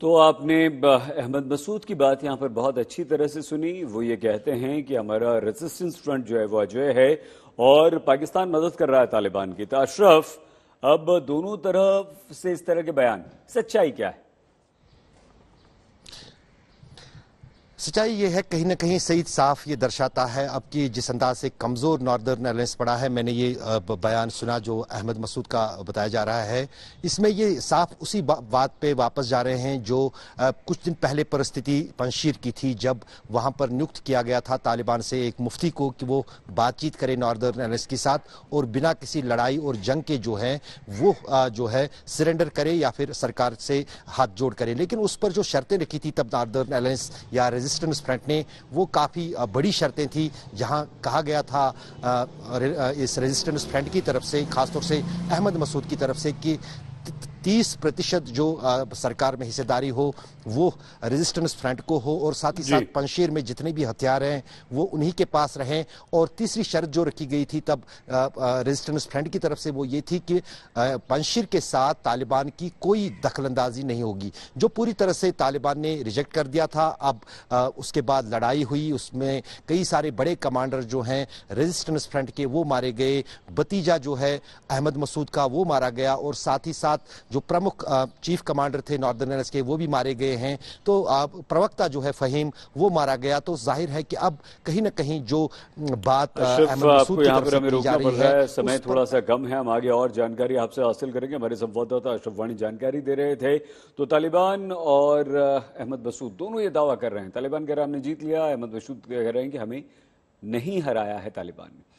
तो आपने अहमद मसूद की बात यहाँ पर बहुत अच्छी तरह से सुनी वो ये कहते हैं कि हमारा रेजिस्टेंस फ्रंट जो है वो अजय है और पाकिस्तान मदद कर रहा है तालिबान की तो अशरफ अब दोनों तरफ से इस तरह के बयान सच्चाई क्या है सच्चाई ये है कहीं ना कहीं सईद साफ ये दर्शाता है अब कि जिस अंदाज से कमज़ोर नॉर्दर्न अलायंस पड़ा है मैंने ये बयान सुना जो अहमद मसूद का बताया जा रहा है इसमें ये साफ उसी बात पे वापस जा रहे हैं जो कुछ दिन पहले परिस्थिति पंशीर की थी जब वहाँ पर नियुक्त किया गया था तालिबान से एक मुफ्ती को कि वो बातचीत करे नॉर्दर्न अलायंस के साथ और बिना किसी लड़ाई और जंग के जो है वो जो है सरेंडर करे या फिर सरकार से हाथ जोड़ करे लेकिन उस पर जो शर्तें रखी थी तब नॉर्दर्न अलायंस या रेजिस्टेंस फ्रंट ने वो काफ़ी बड़ी शर्तें थी जहां कहा गया था इस रेजिस्टेंस फ्रंट की तरफ से खासतौर से अहमद मसूद की तरफ से कि 30 प्रतिशत जो सरकार में हिस्सेदारी हो वो रेजिस्टेंस फ्रंट को हो और साथ ही साथ पंशेर में जितने भी हथियार हैं वो उन्हीं के पास रहें और तीसरी शर्त जो रखी गई थी तब रेजिस्टेंस फ्रंट की तरफ से वो ये थी कि पंशेर के साथ तालिबान की कोई दखलंदाजी नहीं होगी जो पूरी तरह से तालिबान ने रिजेक्ट कर दिया था अब उसके बाद लड़ाई हुई उसमें कई सारे बड़े कमांडर जो हैं रेजिस्टेंस फ्रंट के वो मारे गए भतीजा जो है अहमद मसूद का वो मारा गया और साथ ही साथ जो प्रमुख चीफ कमांडर थे नॉर्दर्न एयरलाइंस के वो भी मारे गए हैं तो प्रवक्ता जो है फहीम वो मारा गया तो जाहिर है कि अब कहीं ना कहीं जो बात है समय थोड़ा सा कम है हम आगे और जानकारी आपसे हासिल करेंगे हमारे संवाददाता अशरफ वाणी जानकारी दे रहे थे तो तालिबान और अहमद मसूद दोनों ये दावा कर रहे हैं तालिबान कह रहे हैं हमने जीत लिया अहमद मसूद कह रहे हैं कि हमें नहीं हराया है तालिबान ने